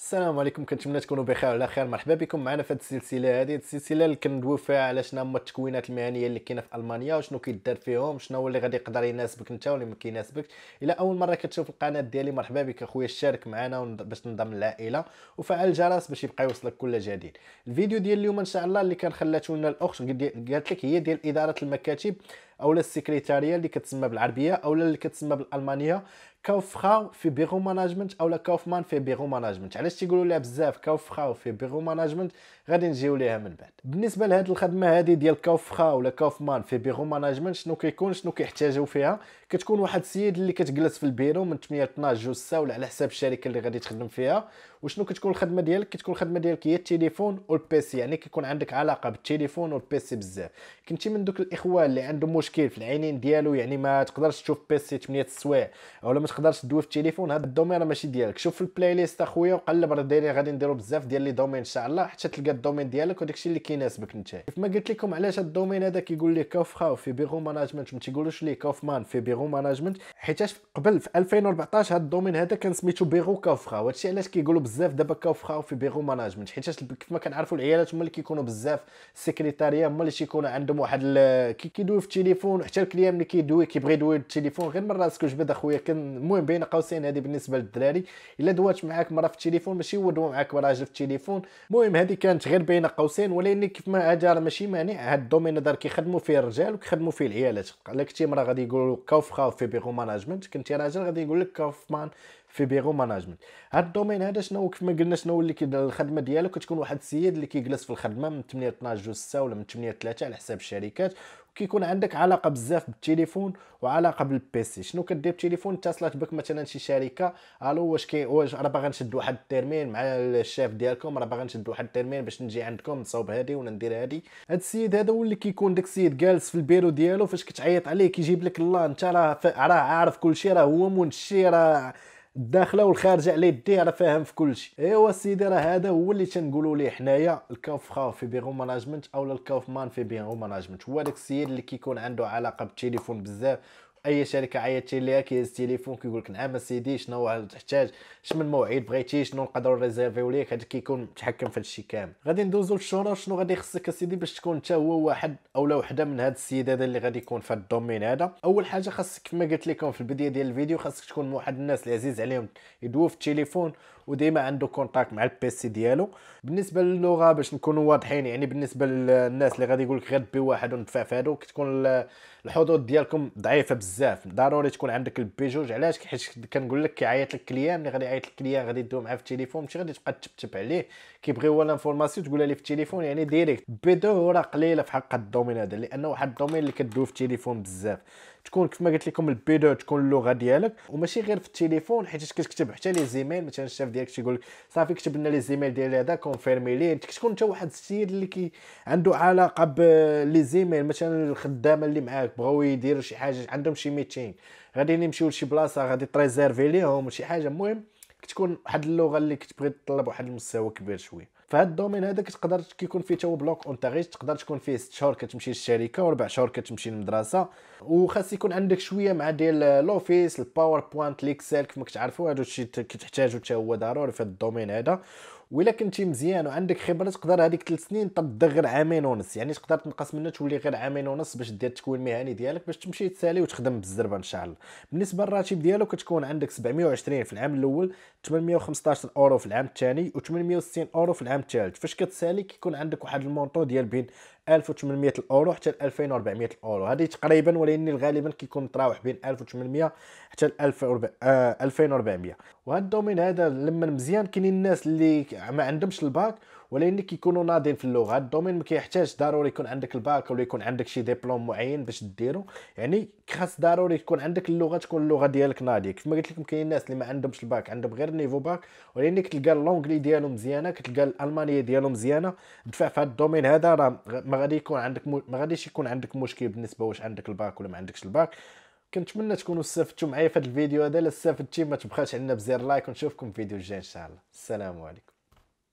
السلام عليكم كنتمنى تكونوا بخير وعلى خير مرحبا بكم معنا في هذه السلسله هذه السلسله اللي كندويو فيها على شنو هما التكوينات المهنيه اللي كاينه في المانيا وشنو كيدار فيهم شنو هو اللي غادي يقدر يناسبك انت ولا ما كيناسبكش الا اول مره كتشوف القناه ديالي مرحبا بك اخويا شارك معنا باش تنضم للعائله وفعل الجرس باش يبقى يوصلك كل جديد الفيديو ديال اليوم ان شاء الله اللي كان خلاته لنا الاخت قالت لك هي ديال اداره المكاتب اولا السكرتاريه اللي كتسمى بالعربيه اولا اللي كتسمى بالالمانيه كوفخاو في بيرو ماناجمنت اولا كوفمان في بيرو ماناجمنت علاش تيقولوا لها بزاف كوفخاو في بيرو ماناجمنت غادي نجيو ليها من بعد بالنسبه لهاد الخدمه هذه ديال كوفخاو ولا كوفمان في بيرو ماناجمنت شنو كيكون شنو كيحتاجوا فيها كتكون واحد السيد اللي كتجلس في البيرو من 8 ل 12 جوج ساعه ولا على حساب الشركه اللي غادي تخدم فيها وشنو كتكون الخدمه ديالك كتكون الخدمه ديالك هي التليفون والبيسي يعني كيكون عندك علاقه بالتليفون والبيسي بزاف كنتي من دوك الاخوان اللي عندهم مشكل في العينين ديالو يعني ما تقدرش تشوف بيسي 8 السوايع ولا ما تقدرش تدوي في التليفون هذا الدومين راه ماشي ديالك شوف في البلاي ليست اخويا وقلب راه دايرين غادي نديرو بزاف ديال لي دومين ان شاء الله حتى تلقى الدومين ديالك وداكشي اللي كيناسبك انت كيف ما قلت لكم علاش هاد الدومين هذا كيقول لك كوفخا في بيرو ماناجمنت ما تيقولوش ليه كوفمان في بيرو ماناجمنت حيتاش قبل في 2014 هذا الدومين هذا كان سميتو بيرو كوفخا وهادشي علاش كيقولوا بزاف دابا كوفخاو في بيغو ماناجمنت حيت كيف ما كنعرفوا العيالات هما اللي كيكونوا بزاف السكرتاريه هما اللي تيكونوا عندهم واحد كي كيدوي في التليفون حتى الكليان ملي كيدوي كيبغي يدوي التليفون غير من راسك وجبد اخويا كان المهم بين قوسين هذه بالنسبه للدراري الا دوات معاك مره في التليفون ماشي هو دوا معاك راجل في التليفون المهم هذه كانت غير بين قوسين ولكن كيف ما هذا راه ماشي مانع هاد الدومين هذا كيخدموا فيه الرجال وكيخدموا فيه العيالات الا كنتي مرا غادي يقولوا كوفخاو في بيغو ماناجمنت كنتي راجل غادي يقول لك فمان في بيرو ماناجمنت هاد الدومين هذا شنو كيف ما قلنا شنو اللي كيدير الخدمه ديالو كتكون واحد السيد اللي كيجلس في الخدمه من 8 12 جوج 6 ولا من 8 3 على حساب الشركات وكيكون عندك علاقه بزاف بالتليفون وعلاقه بالبيسي شنو كدير بالتليفون اتصلت بك مثلا شي شركه الو واش كي واش راه باغي نشد واحد التيرمين مع الشاف ديالكم راه باغي نشد واحد التيرمين باش نجي عندكم نصاوب هادي ولا ندير هادي هاد السيد هذا هو اللي كيكون داك السيد جالس في البيرو ديالو فاش كتعيط عليه كيجيب لك الله انت راه راه عارف كل شيء راه هو منشي راه الداخله والخارجه على يديه راه فاهم في كل شيء ايوا سيدي راه هذا هو اللي تنقولوا ليه حنايا الكوف خاو في بيغو ماناجمنت اولا الكوف مان في بيغو ماناجمنت هو داك السيد اللي كيكون عنده علاقه بالتليفون بزاف اي شركه عيطتي ليها كيهز التليفون كيقول لك نعم سيدي شنو تحتاج شمن من موعد بغيتي شنو نقدروا ريزيرفيو ليك هذا كيكون متحكم في هادشي كامل غادي ندوزو للشهره شنو غادي خصك اسيدي باش تكون حتى هو واحد اولا وحده من هاد السيدات اللي غادي يكون في الدومين هذا اول حاجه خاصك كما قلت لكم في البدايه ديال الفيديو خاصك تكون واحد الناس اللي عزيز عليهم يدوف في التليفون وديما عنده كونتاكت مع البيسي ديالو بالنسبه للغه باش نكونوا واضحين يعني بالنسبه للناس اللي غادي يقول لك غير بي واحد وندفع في هادو كتكون الحدود ديالكم ضعيفه بزاف بزاف ضروري تكون عندك البي جوج علاش حيت كنقول لك كيعيط لك كليان ملي غادي يعيط لك كليان غادي يدوي معاه في التليفون ماشي غادي تبقى تتبتب عليه كيبغي هو لانفورماسيون تقولها ليه في التليفون يعني ديريكت بي دو هو راه قليله في حق الدومين هذا لانه واحد الدومين اللي كدوي في التليفون بزاف تكون كيف ما قلت لكم البي دو تكون اللغه ديالك وماشي غير في التليفون حيت كتكتب حتى لي زيميل مثلا الشاف ديالك تيقول لك صافي كتب لنا لي زيميل ديال هذا كونفيرمي ليه انت كتكون انت واحد السيد اللي كي عنده علاقه بلي زيميل مثلا الخدامه اللي معاك بغاو يديروا شي حاجه عندهم شي شي ميتينغ غادي نمشيو لشي بلاصه غادي تريزيرفي ليهم وشي حاجه المهم كتكون واحد اللغه اللي كتبغي تطلب واحد المستوى كبير شويه فهاد الدومين هذا كتقدر كيكون فيه تا بلوك اون تاغيج تقدر تكون فيه 6 شهور كتمشي للشركه و4 شهور كتمشي للمدرسه وخاص يكون عندك شويه مع ديال لوفيس الباوربوينت الاكسل ما كتعرفوا هادو الشيء كتحتاجو حتى هو ضروري في هاد الدومين هذا ولا كنتي مزيان وعندك خبره تقدر هذيك 3 سنين تبدا غير عامين ونص يعني تقدر تنقص منها تولي غير عامين ونص باش دير التكوين المهني ديالك باش تمشي تسالي وتخدم بالزربه ان شاء الله بالنسبه للراتب ديالو كتكون عندك 720 في العام الاول 815 اورو في العام الثاني و 860 اورو في العام الثالث فاش كتسالي كيكون عندك واحد المونطو ديال بين 1800 الاورو حتى 2400 الاورو هذه تقريبا ولكن غالبا كيكون متراوح بين 1800 حتى 2400 آه، وهذا الدومين هذا لما مزيان كاينين الناس اللي ما عندهمش الباك ولكن كيكونوا ناضين في اللغه الدومين ما كيحتاج ضروري يكون عندك الباك ولا يكون عندك شي ديبلوم معين باش ديرو يعني خاص ضروري تكون عندك اللغه تكون اللغه ديالك ناضيه كيف ما قلت لكم كاين الناس اللي ما عندهمش الباك عندهم غير نيفو باك ولكن كتلقى اللونغلي ديالو مزيانه كتلقى الالمانيه ديالو مزيانه دفع في هذا الدومين هذا راه ما غادي يكون عندك ما غاديش يكون عندك مشكل بالنسبه واش عندك الباك ولا ما عندكش الباك كنتمنى تكونوا استفدتوا معايا في هذا الفيديو هذا الا استفدتي ما تبخاش علينا بزير لايك ونشوفكم في الفيديو الجاي ان شاء الله السلام عليكم